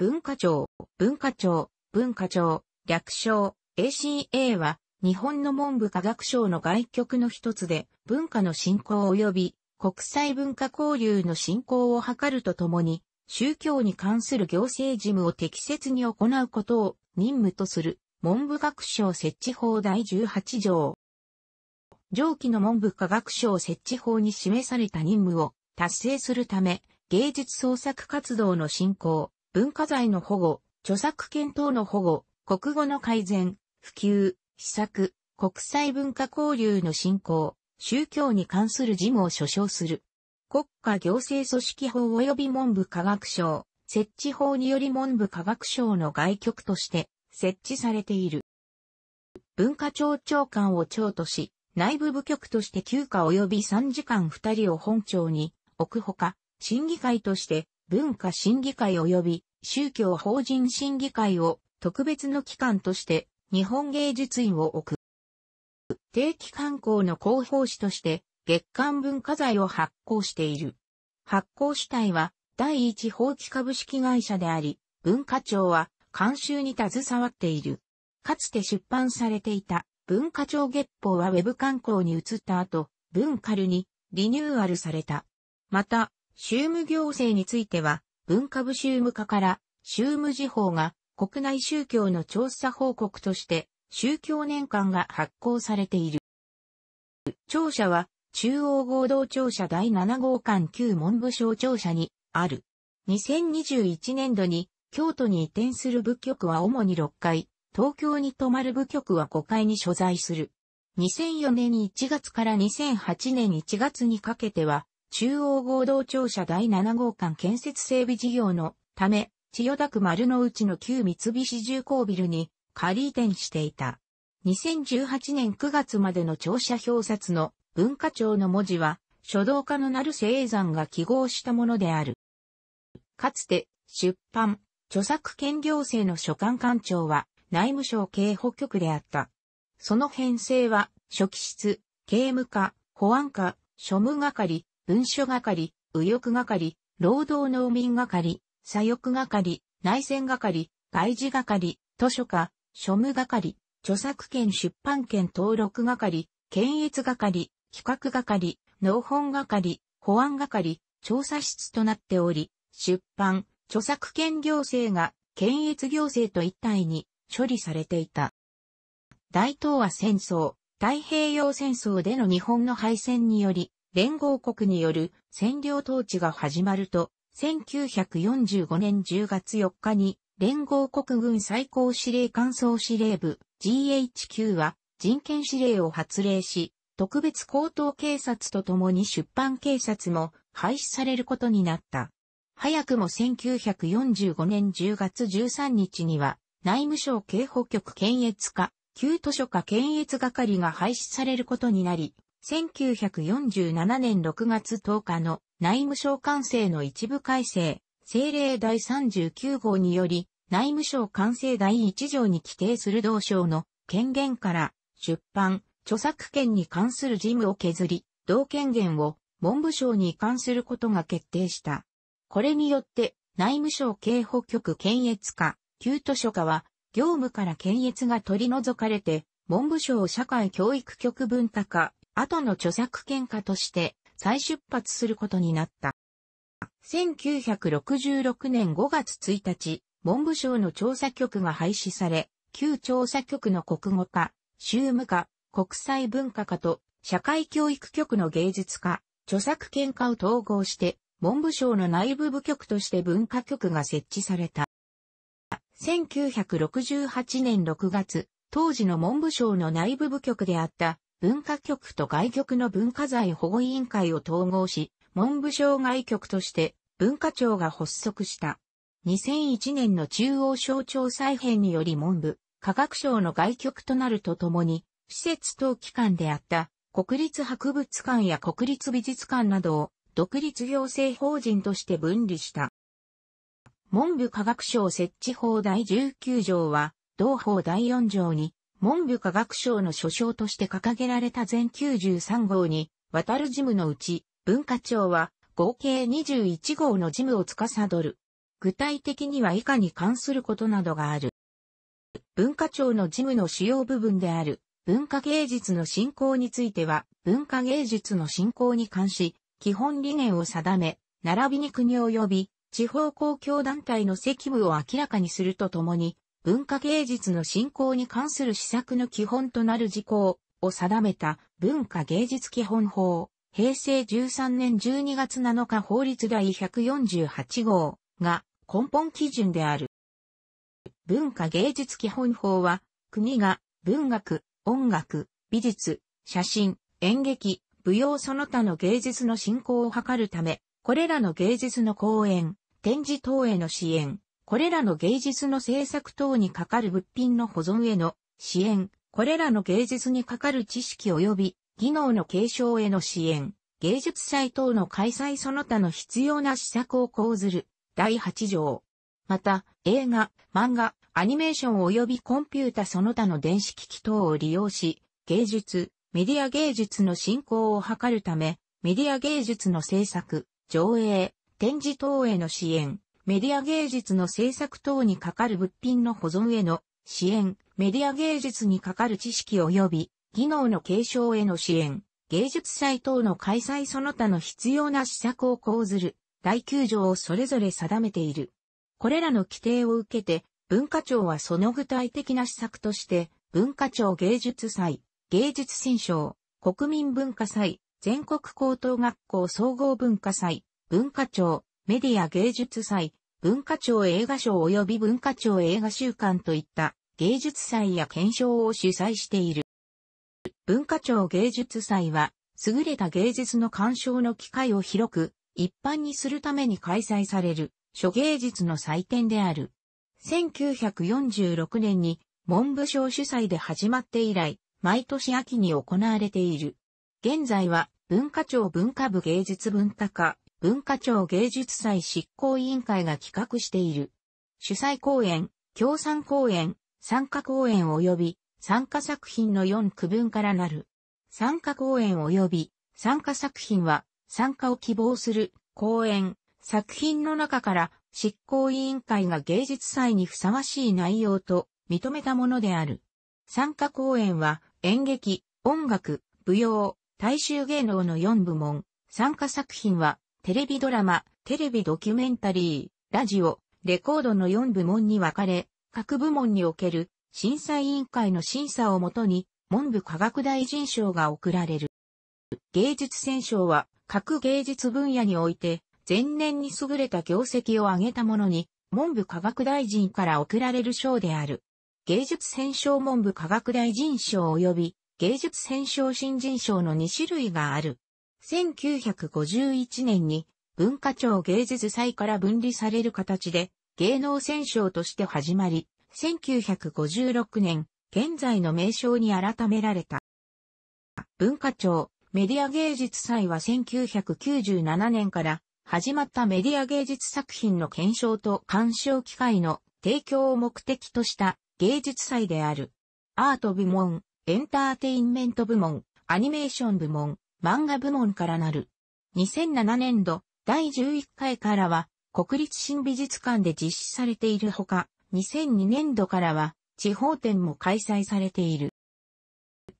文化庁、文化庁、文化庁、略称、ACA は、日本の文部科学省の外局の一つで、文化の振興及び国際文化交流の振興を図るとともに、宗教に関する行政事務を適切に行うことを任務とする文部学省設置法第18条。上記の文部科学省設置法に示された任務を達成するため、芸術創作活動の振興、文化財の保護、著作権等の保護、国語の改善、普及、施策、国際文化交流の振興、宗教に関する事務を所掌する。国家行政組織法及び文部科学省、設置法により文部科学省の外局として設置されている。文化庁長官を長とし、内部部局として休暇及び3時間2人を本庁に置くほか、審議会として文化審議会及び宗教法人審議会を特別の機関として日本芸術院を置く。定期刊行の広報誌として月刊文化財を発行している。発行主体は第一法規株式会社であり、文化庁は監修に携わっている。かつて出版されていた文化庁月報はウェブ刊行に移った後、文カルにリニューアルされた。また、宗務行政については、文化部宗務課から宗務時報が国内宗教の調査報告として宗教年間が発行されている。庁舎は中央合同庁舎第7号館旧文部省庁舎にある。2021年度に京都に移転する部局は主に6階、東京に泊まる部局は5階に所在する。2004年1月から2008年1月にかけては、中央合同庁舎第7号館建設整備事業のため、千代田区丸の内の旧三菱重工ビルに仮移転していた。2018年9月までの庁舎表札の文化庁の文字は、書道家の成瀬英山が記号したものである。かつて、出版、著作権行政の所管官庁は、内務省警保局であった。その編成は、書記室、刑務課、保安課、庶務係、文書係、右翼係、労働農民係、左翼係、内戦係、外事係、図書課、庶務係、著作権出版権登録係、検閲係、企画係、農本係、保安係、調査室となっており、出版、著作権行政が検閲行政と一体に処理されていた。大東亜戦争、太平洋戦争での日本の敗戦により、連合国による占領統治が始まると、1945年10月4日に連合国軍最高司令官総司令部 GHQ は人権指令を発令し、特別高等警察と共に出版警察も廃止されることになった。早くも1945年10月13日には内務省警保局検閲課、旧図書課検閲係が廃止されることになり、1947年6月10日の内務省官制の一部改正、政令第39号により、内務省官制第1条に規定する同省の権限から出版、著作権に関する事務を削り、同権限を文部省に移管することが決定した。これによって、内務省警保局検閲課、旧図書課は、業務から検閲が取り除かれて、文部省社会教育局分科課、後の著作権家として再出発することになった。1966年5月1日、文部省の調査局が廃止され、旧調査局の国語科、宗務科、国際文化科と社会教育局の芸術科、著作権科を統合して、文部省の内部部局として文化局が設置された。1968年6月、当時の文部省の内部部局であった文化局と外局の文化財保護委員会を統合し、文部省外局として文化庁が発足した。2001年の中央省庁再編により文部、科学省の外局となるとともに、施設等機関であった国立博物館や国立美術館などを独立行政法人として分離した。文部科学省設置法第19条は、同法第4条に、文部科学省の所掌として掲げられた全93号に、渡る事務のうち、文化庁は合計21号の事務を司る。具体的には以下に関することなどがある。文化庁の事務の主要部分である文化芸術の振興については、文化芸術の振興に関し、基本理念を定め、並びに国及び地方公共団体の責務を明らかにするとともに、文化芸術の振興に関する施策の基本となる事項を定めた文化芸術基本法、平成13年12月7日法律第148号が根本基準である。文化芸術基本法は、国が文学、音楽、美術、写真、演劇、舞踊その他の芸術の振興を図るため、これらの芸術の公演、展示等への支援、これらの芸術の制作等にかかる物品の保存への支援、これらの芸術にかかる知識及び技能の継承への支援、芸術祭等の開催その他の必要な施策を講ずる第8条。また、映画、漫画、アニメーション及びコンピュータその他の電子機器等を利用し、芸術、メディア芸術の振興を図るため、メディア芸術の制作、上映、展示等への支援、メディア芸術の制作等にかかる物品の保存への支援、メディア芸術にかかる知識及び技能の継承への支援、芸術祭等の開催その他の必要な施策を講ずる第9条をそれぞれ定めている。これらの規定を受けて、文化庁はその具体的な施策として、文化庁芸術祭、芸術選奨、国民文化祭、全国高等学校総合文化祭、文化庁、メディア芸術祭、文化庁映画賞及び文化庁映画週間といった芸術祭や検証を主催している。文化庁芸術祭は、優れた芸術の鑑賞の機会を広く、一般にするために開催される、諸芸術の祭典である。1946年に文部省主催で始まって以来、毎年秋に行われている。現在は文化庁文化部芸術文化課文化庁芸術祭執行委員会が企画している。主催公演、協賛公演、参加公演及び参加作品の4区分からなる。参加公演及び参加作品は参加を希望する公演、作品の中から執行委員会が芸術祭にふさわしい内容と認めたものである。参加公演は演劇、音楽、舞踊、大衆芸能の4部門。参加作品はテレビドラマ、テレビドキュメンタリー、ラジオ、レコードの4部門に分かれ、各部門における審査委員会の審査をもとに、文部科学大臣賞が贈られる。芸術選奨は、各芸術分野において、前年に優れた業績を挙げたものに、文部科学大臣から贈られる賞である。芸術選奨文部科学大臣賞及び芸術選奨新人賞の2種類がある。1951年に文化庁芸術祭から分離される形で芸能選奨として始まり、1956年、現在の名称に改められた。文化庁メディア芸術祭は1997年から始まったメディア芸術作品の検証と鑑賞機会の提供を目的とした芸術祭である。アート部門、エンターテインメント部門、アニメーション部門、漫画部門からなる。2007年度第11回からは国立新美術館で実施されているほか、2002年度からは地方展も開催されている。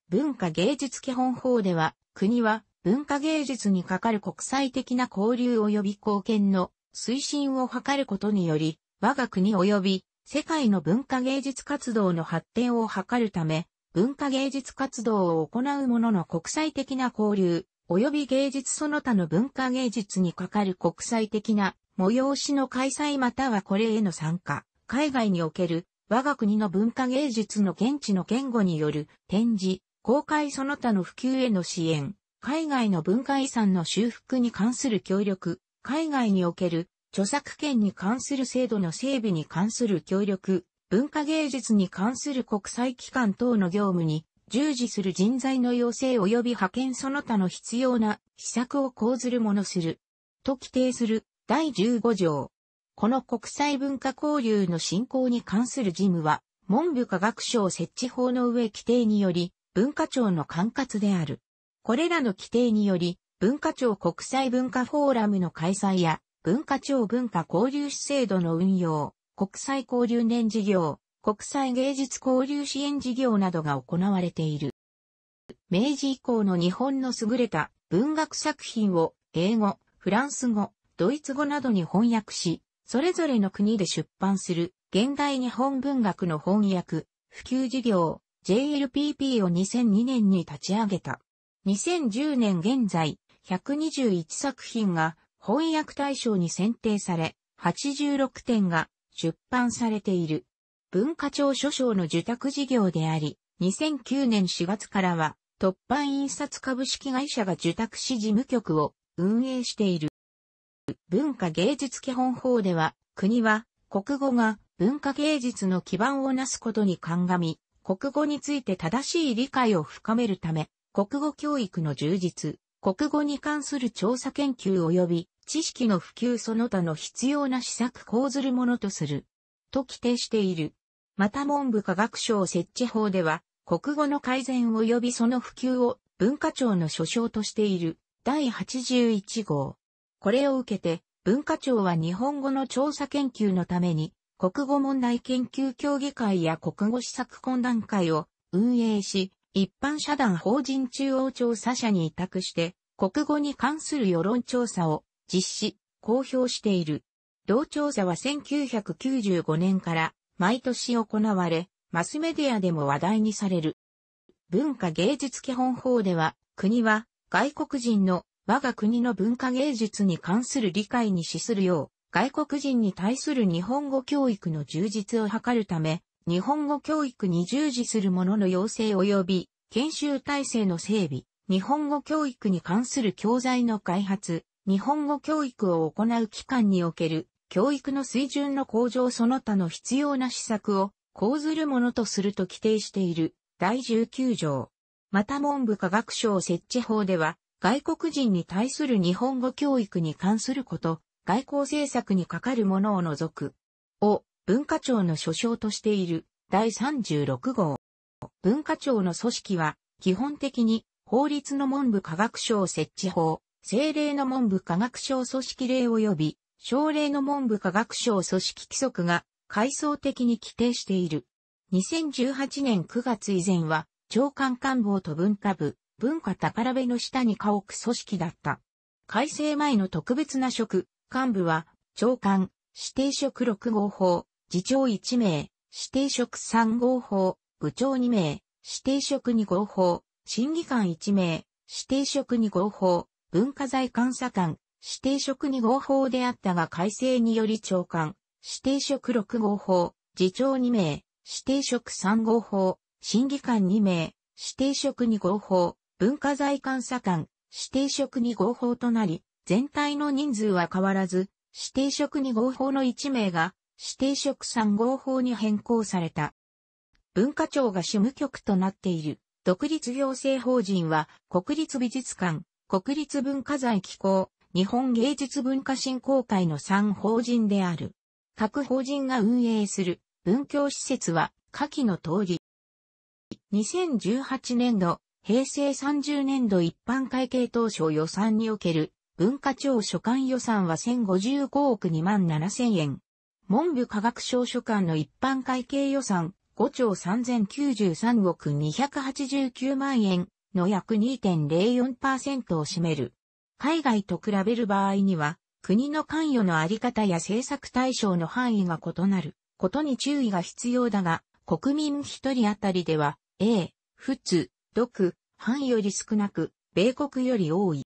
文化芸術基本法では国は文化芸術に係る国際的な交流及び貢献の推進を図ることにより、我が国及び世界の文化芸術活動の発展を図るため、文化芸術活動を行う者の国際的な交流、及び芸術その他の文化芸術に係る国際的な催しの開催またはこれへの参加、海外における我が国の文化芸術の現地の言語による展示、公開その他の普及への支援、海外の文化遺産の修復に関する協力、海外における著作権に関する制度の整備に関する協力、文化芸術に関する国際機関等の業務に従事する人材の養成及び派遣その他の必要な施策を講ずるものする。と規定する第15条。この国際文化交流の振興に関する事務は、文部科学省設置法の上規定により、文化庁の管轄である。これらの規定により、文化庁国際文化フォーラムの開催や、文化庁文化交流制度の運用、国際交流年事業、国際芸術交流支援事業などが行われている。明治以降の日本の優れた文学作品を英語、フランス語、ドイツ語などに翻訳し、それぞれの国で出版する現代日本文学の翻訳、普及事業、JLPP を2002年に立ち上げた。2010年現在、121作品が翻訳対象に選定され、86点が出版されている。文化庁所掌の受託事業であり、2009年4月からは、突版印刷株式会社が受託し事務局を運営している。文化芸術基本法では、国は国語が文化芸術の基盤をなすことに鑑み、国語について正しい理解を深めるため、国語教育の充実、国語に関する調査研究及び知識の普及その他の必要な施策講ずるものとする。と規定している。また文部科学省設置法では、国語の改善及びその普及を文化庁の所掌としている第81号。これを受けて、文化庁は日本語の調査研究のために、国語問題研究協議会や国語施策懇談会を運営し、一般社団法人中央調査者に委託して、国語に関する世論調査を実施、公表している。同調査は1995年から毎年行われ、マスメディアでも話題にされる。文化芸術基本法では、国は外国人の我が国の文化芸術に関する理解に資するよう、外国人に対する日本語教育の充実を図るため、日本語教育に従事する者の要請及び研修体制の整備、日本語教育に関する教材の開発、日本語教育を行う機関における教育の水準の向上その他の必要な施策を講ずるものとすると規定している第19条。また文部科学省設置法では外国人に対する日本語教育に関すること、外交政策にかかるものを除く、を文化庁の所掌としている第36号。文化庁の組織は基本的に法律の文部科学省設置法、政令の文部科学省組織令及び、省令の文部科学省組織規則が階層的に規定している。2018年9月以前は、長官官房と文化部、文化宝部の下に家屋組織だった。改正前の特別な職、幹部は、長官、指定職6号法、次長1名、指定職3号法、部長2名、指定職2号法、審議官1名、指定職2号法、文化財監査官、指定職2号法であったが改正により長官、指定職6号法、次長2名、指定職3号法、審議官2名、指定職2号法、文化財監査官、指定職2号法となり、全体の人数は変わらず、指定職2号法の1名が、指定職3号法に変更された。文化庁が主務局となっている、独立行政法人は、国立美術館、国立文化財機構、日本芸術文化振興会の3法人である。各法人が運営する文教施設は下記の通り。2018年度、平成30年度一般会計当初予算における文化庁所管予算は1055億2万7千円。文部科学省所管の一般会計予算5兆3093億289万円の約2.04%を占める。海外と比べる場合には、国の関与のあり方や政策対象の範囲が異なることに注意が必要だが、国民一人あたりでは、A、仏、範囲より少なく、米国より多い。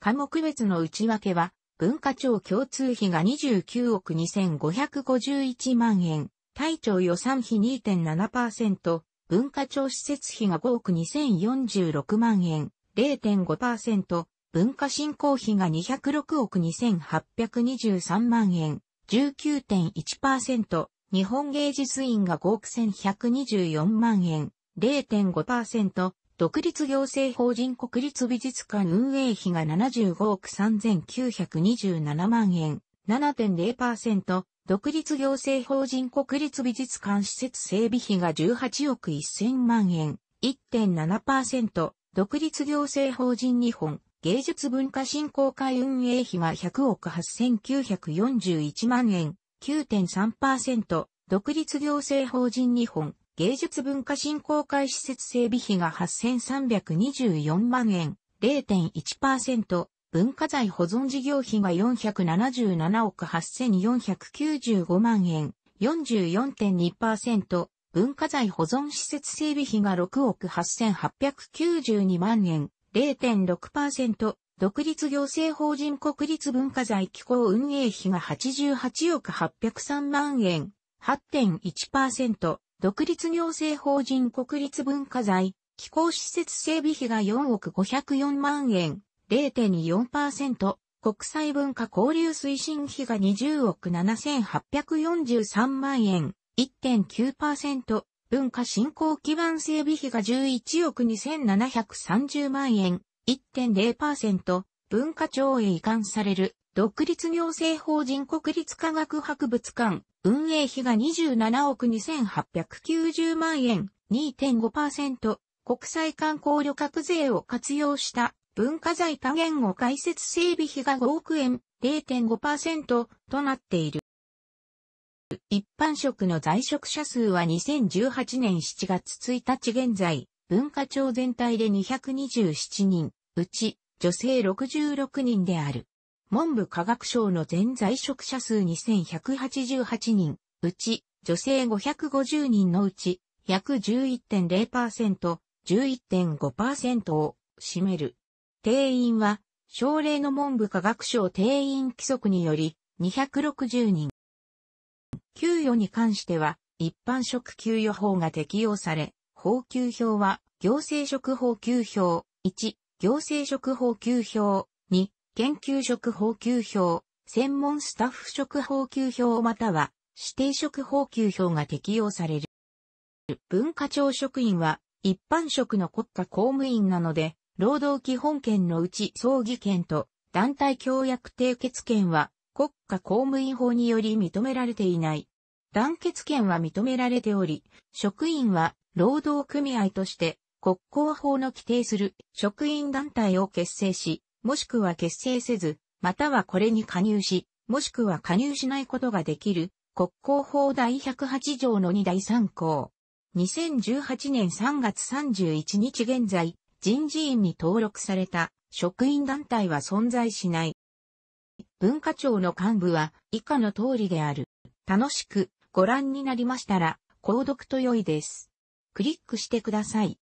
科目別の内訳は、文化庁共通費が29億2551万円、対庁予算費2.7%、文化庁施設費が5億2046万円、0.5%、文化振興費が206億2823万円、19.1%、日本芸術院が5億1124万円、0.5%、独立行政法人国立美術館運営費が75億3927万円、7.0%、独立行政法人国立美術館施設整備費が18億1000万円、1.7%、独立行政法人日本、芸術文化振興会運営費が100億8941万円、9.3%、独立行政法人日本、芸術文化振興会施設整備費が8324万円、0.1%、文化財保存事業費が477億8495万円、44.2%、文化財保存施設整備費が6億8892万円、0.6%、独立行政法人国立文化財機構運営費が88億803万円、8.1%、独立行政法人国立文化財、機構施設整備費が4億504万円、0.4%、国際文化交流推進費が20億7843万円、1.9%、文化振興基盤整備費が11億2730万円、1.0%、文化庁へ移管される、独立行政法人国立科学博物館、運営費が27億2890万円、2.5%、国際観光旅客税を活用した文化財多言語解説整備費が5億円0.5%となっている。一般職の在職者数は2018年7月1日現在、文化庁全体で227人、うち女性66人である。文部科学省の全在職者数2188人、うち女性550人のうち約11.0%、11.5%を占める。定員は、省令の文部科学省定員規則により、260人。給与に関しては、一般職給与法が適用され、法給表は、行政職法給表、1、行政職法給表、2、研究職法給表、専門スタッフ職法給表または、指定職法給表が適用される。文化庁職員は、一般職の国家公務員なので、労働基本権のうち葬儀権と団体協約締結権は国家公務員法により認められていない。団結権は認められており、職員は労働組合として国交法の規定する職員団体を結成し、もしくは結成せず、またはこれに加入し、もしくは加入しないことができる国交法第108条の2第3項。2018年3月31日現在、人事院に登録された職員団体は存在しない。文化庁の幹部は以下の通りである。楽しくご覧になりましたら、購読と良いです。クリックしてください。